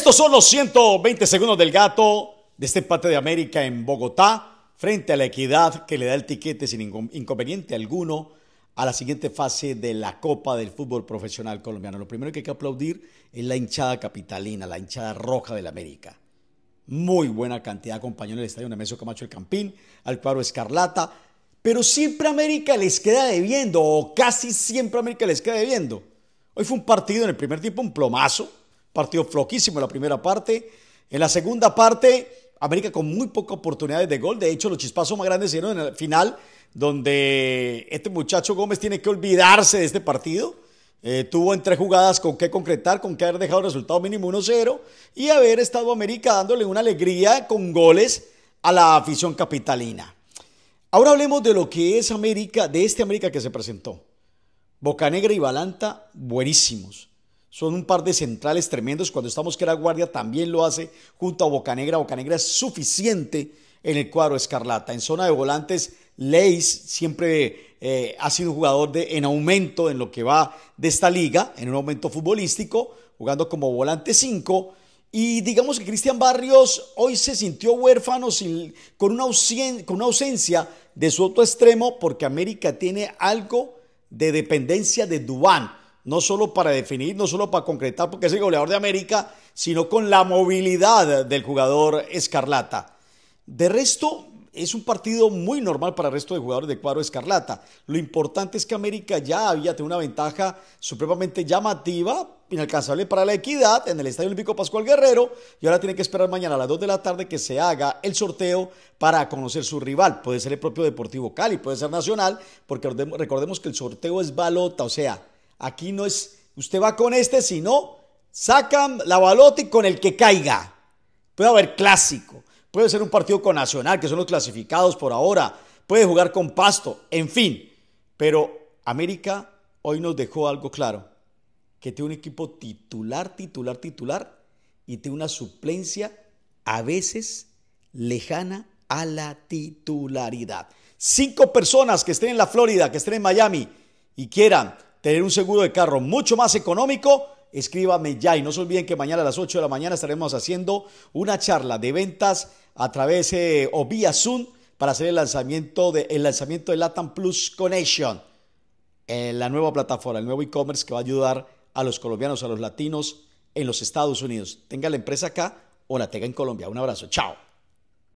Estos son los 120 segundos del gato de este empate de América en Bogotá frente a la equidad que le da el tiquete sin inconveniente alguno a la siguiente fase de la Copa del Fútbol Profesional Colombiano. Lo primero que hay que aplaudir es la hinchada capitalina, la hinchada roja del América. Muy buena cantidad compañeros, en el estadio Nemesio Camacho el Campín, al cuadro Escarlata, pero siempre América les queda debiendo, o casi siempre América les queda debiendo. Hoy fue un partido en el primer tiempo, un plomazo, Partido floquísimo en la primera parte. En la segunda parte, América con muy pocas oportunidades de gol. De hecho, los chispazos más grandes hicieron en el final, donde este muchacho Gómez tiene que olvidarse de este partido. Eh, tuvo en tres jugadas con qué concretar, con qué haber dejado el resultado mínimo 1-0 y haber estado América dándole una alegría con goles a la afición capitalina. Ahora hablemos de lo que es América, de este América que se presentó. Bocanegra y Balanta, buenísimos. Son un par de centrales tremendos. Cuando estamos que era guardia también lo hace junto a Bocanegra. Bocanegra es suficiente en el cuadro escarlata. En zona de volantes, Leis siempre eh, ha sido un jugador de, en aumento en lo que va de esta liga, en un aumento futbolístico, jugando como volante 5. Y digamos que Cristian Barrios hoy se sintió huérfano sin, con, una ausencia, con una ausencia de su otro extremo porque América tiene algo de dependencia de Dubán no solo para definir, no solo para concretar, porque es el goleador de América, sino con la movilidad del jugador Escarlata. De resto, es un partido muy normal para el resto de jugadores de cuadro Escarlata. Lo importante es que América ya había tenido una ventaja supremamente llamativa, inalcanzable para la equidad en el Estadio Olímpico Pascual Guerrero y ahora tiene que esperar mañana a las 2 de la tarde que se haga el sorteo para conocer su rival. Puede ser el propio Deportivo Cali, puede ser Nacional, porque recordemos que el sorteo es balota, o sea, Aquí no es, usted va con este, sino sacan la balota y con el que caiga. Puede haber clásico, puede ser un partido con Nacional, que son los clasificados por ahora, puede jugar con Pasto, en fin. Pero América hoy nos dejó algo claro, que tiene un equipo titular, titular, titular y tiene una suplencia a veces lejana a la titularidad. Cinco personas que estén en la Florida, que estén en Miami y quieran tener un seguro de carro mucho más económico, escríbame ya. Y no se olviden que mañana a las 8 de la mañana estaremos haciendo una charla de ventas a través eh, o vía Zoom para hacer el lanzamiento de, el lanzamiento de Latam Plus Connection, la nueva plataforma, el nuevo e-commerce que va a ayudar a los colombianos, a los latinos en los Estados Unidos. Tenga la empresa acá o la tenga en Colombia. Un abrazo. Chao.